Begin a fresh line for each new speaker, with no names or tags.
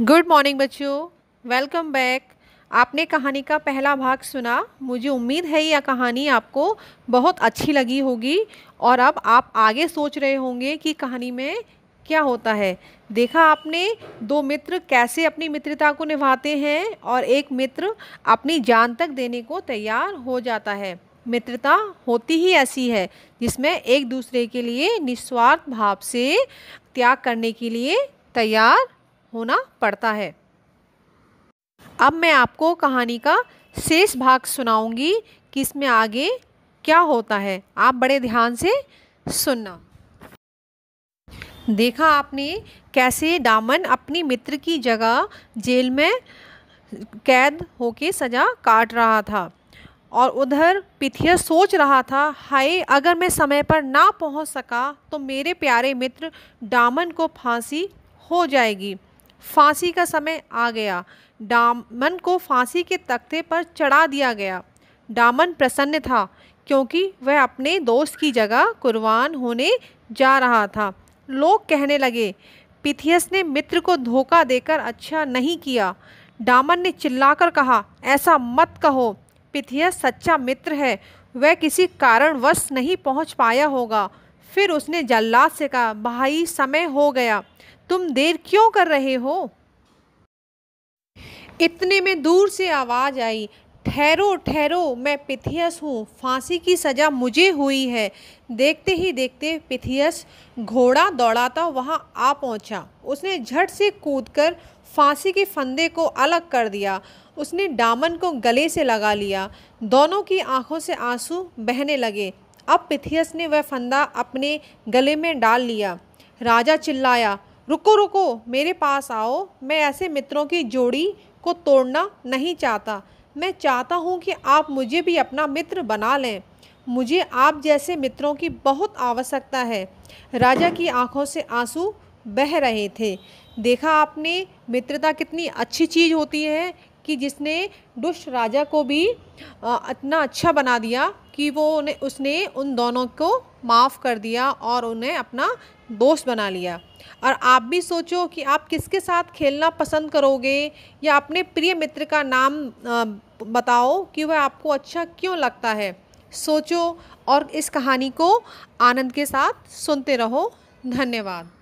good morning बच्चों welcome back आपने कहानी का पहला भाग सुना मुझे उम्मीद है यह कहानी आपको बहुत अच्छी लगी होगी और अब आप आगे सोच रहे होंगे कि कहानी में क्या होता है देखा आपने दो मित्र कैसे अपनी मित्रता को निभाते हैं और एक मित्र अपनी जान तक देने को तैयार हो जाता है मित्रता होती ही ऐसी है जिसमें एक दूसरे के लिए निस्वार्थ भाव से त्याग करने के लिए तैयार होना पड़ता है अब मैं आपको कहानी का शेष भाग सुनाऊंगी कि इसमें आगे क्या होता है आप बड़े ध्यान से सुनना देखा आपने कैसे डामन अपनी मित्र की जगह जेल में कैद होके सज़ा काट रहा था और उधर पिथिया सोच रहा था हाय अगर मैं समय पर ना पहुंच सका तो मेरे प्यारे मित्र डामन को फांसी हो जाएगी फांसी का समय आ गया डामन को फांसी के तख्ते पर चढ़ा दिया गया डामन प्रसन्न था क्योंकि वह अपने दोस्त की जगह कुर्बान होने जा रहा था लोग कहने लगे पिथियस ने मित्र को धोखा देकर अच्छा नहीं किया डामन ने चिल्लाकर कहा ऐसा मत कहो पिथियस सच्चा मित्र है वह किसी कारणवश नहीं पहुंच पाया होगा फिर उसने जल्लाद से कहा भाई समय हो गया तुम देर क्यों कर रहे हो इतने में दूर से आवाज़ आई ठहरो ठहरो मैं पिथियस हूँ फांसी की सज़ा मुझे हुई है देखते ही देखते पिथियस घोड़ा दौड़ाता वहाँ आ पहुँचा उसने झट से कूदकर फांसी के फंदे को अलग कर दिया उसने डामन को गले से लगा लिया दोनों की आंखों से आंसू बहने लगे अब पिथियस ने वह फंदा अपने गले में डाल लिया राजा चिल्लाया रुको रुको मेरे पास आओ मैं ऐसे मित्रों की जोड़ी को तोड़ना नहीं चाहता मैं चाहता हूँ कि आप मुझे भी अपना मित्र बना लें मुझे आप जैसे मित्रों की बहुत आवश्यकता है राजा की आंखों से आंसू बह रहे थे देखा आपने मित्रता कितनी अच्छी चीज़ होती है कि जिसने दुष्ट राजा को भी इतना अच्छा बना दिया कि वो उन्हें उसने उन दोनों को माफ़ कर दिया और उन्हें अपना दोस्त बना लिया और आप भी सोचो कि आप किसके साथ खेलना पसंद करोगे या अपने प्रिय मित्र का नाम बताओ कि वह आपको अच्छा क्यों लगता है सोचो और इस कहानी को आनंद के साथ सुनते रहो धन्यवाद